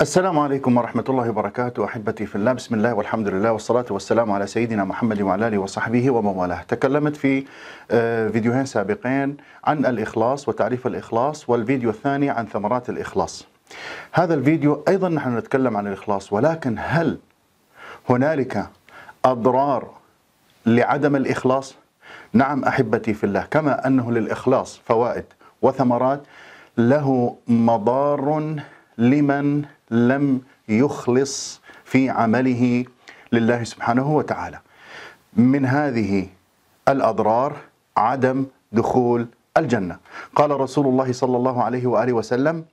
السلام عليكم ورحمة الله وبركاته أحبتي في الله بسم الله والحمد لله والصلاة والسلام على سيدنا محمد وعلى آله وصحبه ومن والاه تكلمت في آه، فيديوهين سابقين عن الإخلاص وتعريف الإخلاص والفيديو الثاني عن ثمرات الإخلاص هذا الفيديو أيضا نحن نتكلم عن الإخلاص ولكن هل هنالك أضرار لعدم الإخلاص؟ نعم أحبتي في الله كما أنه للإخلاص فوائد وثمرات له مضار لمن لم يخلص في عمله لله سبحانه وتعالى. من هذه الاضرار عدم دخول الجنه. قال رسول الله صلى الله عليه واله وسلم: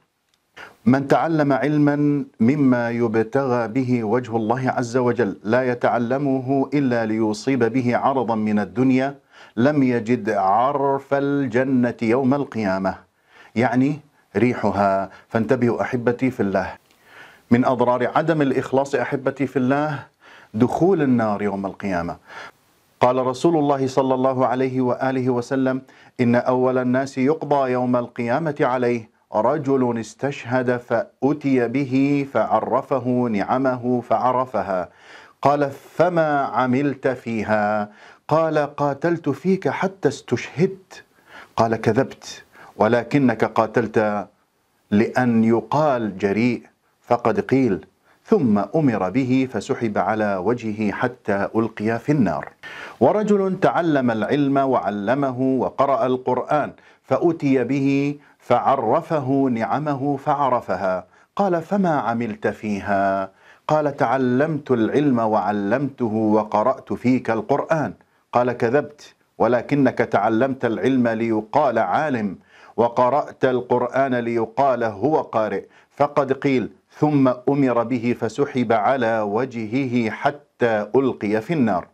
من تعلم علما مما يبتغى به وجه الله عز وجل لا يتعلمه الا ليصيب به عرضا من الدنيا لم يجد عرف الجنه يوم القيامه. يعني ريحها فانتبهوا احبتي في الله من اضرار عدم الاخلاص احبتي في الله دخول النار يوم القيامه قال رسول الله صلى الله عليه واله وسلم ان اول الناس يقضى يوم القيامه عليه رجل استشهد فاتي به فعرفه نعمه فعرفها قال فما عملت فيها قال قاتلت فيك حتى استشهدت قال كذبت ولكنك قاتلت لأن يقال جريء فقد قيل ثم أمر به فسحب على وجهه حتى ألقي في النار ورجل تعلم العلم وعلمه وقرأ القرآن فأتي به فعرفه نعمه فعرفها قال فما عملت فيها قال تعلمت العلم وعلمته وقرأت فيك القرآن قال كذبت ولكنك تعلمت العلم ليقال عالم وقرأت القرآن ليقال هو قارئ فقد قيل ثم أمر به فسحب على وجهه حتى ألقي في النار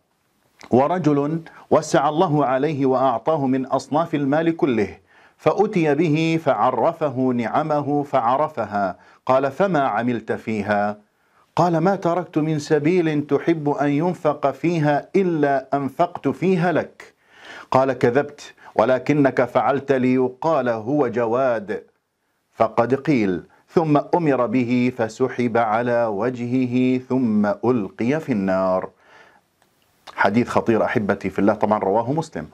ورجل وسع الله عليه وأعطاه من أصناف المال كله فأتي به فعرفه نعمه فعرفها قال فما عملت فيها قال ما تركت من سبيل تحب أن ينفق فيها إلا أنفقت فيها لك قال كذبت ولكنك فعلت ليقال هو جواد فقد قيل ثم امر به فسحب على وجهه ثم القي في النار حديث خطير احبتي في الله طبعا رواه مسلم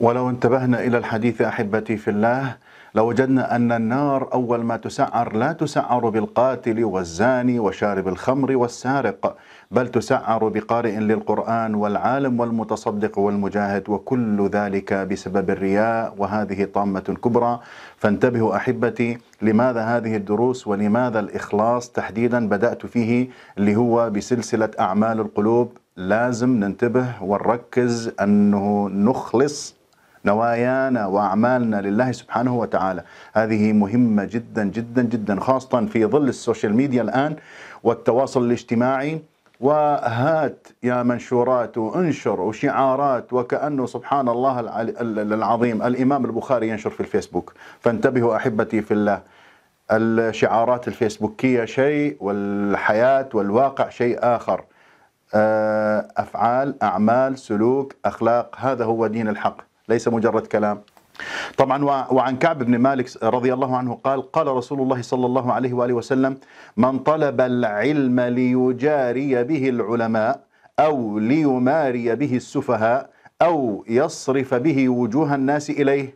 ولو انتبهنا الى الحديث احبتي في الله لوجدنا أن النار أول ما تسعر لا تسعر بالقاتل والزاني وشارب الخمر والسارق بل تسعر بقارئ للقرآن والعالم والمتصدق والمجاهد وكل ذلك بسبب الرياء وهذه طامة كبرى فانتبهوا أحبتي لماذا هذه الدروس ولماذا الإخلاص تحديدا بدأت فيه اللي هو بسلسلة أعمال القلوب لازم ننتبه ونركز أنه نخلص نوايانا واعمالنا لله سبحانه وتعالى هذه مهمه جدا جدا جدا خاصه في ظل السوشيال ميديا الان والتواصل الاجتماعي وهات يا منشورات وانشر وشعارات وكأنه سبحان الله العظيم الإمام البخاري ينشر في الفيسبوك فانتبهوا أحبتي في الله الشعارات الفيسبوكية شيء والحياة والواقع شيء آخر آه، أفعال أعمال سلوك أخلاق هذا هو دين الحق ليس مجرد كلام طبعا وعن كعب بن مالك رضي الله عنه قال قال رسول الله صلى الله عليه وآله وسلم من طلب العلم ليجاري به العلماء أو ليماري به السفهاء أو يصرف به وجوه الناس إليه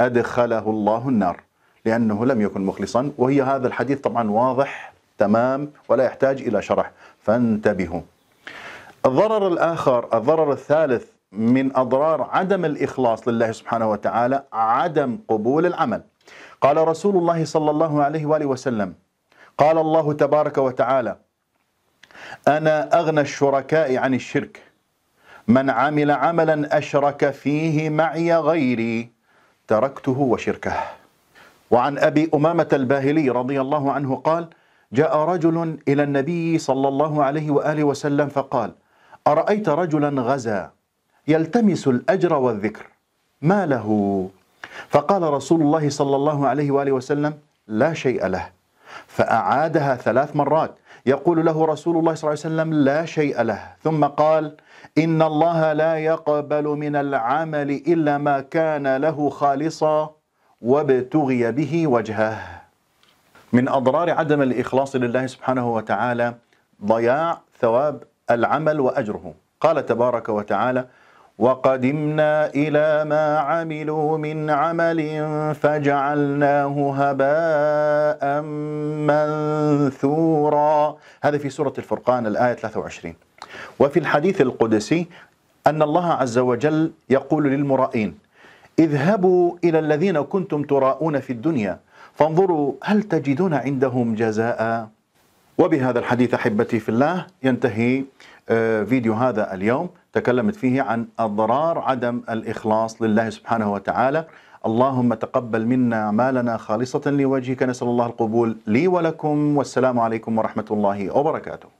أدخله الله النار لأنه لم يكن مخلصا وهي هذا الحديث طبعا واضح تمام ولا يحتاج إلى شرح فانتبهوا الضرر الآخر الضرر الثالث من أضرار عدم الإخلاص لله سبحانه وتعالى عدم قبول العمل قال رسول الله صلى الله عليه وآله وسلم قال الله تبارك وتعالى أنا أغنى الشركاء عن الشرك من عمل عملا أشرك فيه معي غيري تركته وشركه وعن أبي أمامة الباهلي رضي الله عنه قال جاء رجل إلى النبي صلى الله عليه وآله وسلم فقال أرأيت رجلا غزا يلتمس الأجر والذكر ما له فقال رسول الله صلى الله عليه وآله وسلم لا شيء له فأعادها ثلاث مرات يقول له رسول الله صلى الله عليه وسلم لا شيء له ثم قال إن الله لا يقبل من العمل إلا ما كان له خالصا وابتغي به وجهه من أضرار عدم الإخلاص لله سبحانه وتعالى ضياع ثواب العمل وأجره قال تبارك وتعالى وقدمنا إلى ما عملوا من عمل فجعلناه هباء منثورا هذا في سورة الفرقان الآية 23 وفي الحديث القدسي أن الله عز وجل يقول للمرائين اذهبوا إلى الذين كنتم تراؤون في الدنيا فانظروا هل تجدون عندهم جزاء وبهذا الحديث أحبتي في الله ينتهي آه، فيديو هذا اليوم تكلمت فيه عن أضرار عدم الإخلاص لله سبحانه وتعالى اللهم تقبل منا أعمالنا خالصة لوجهك نسأل الله القبول لي ولكم والسلام عليكم ورحمة الله وبركاته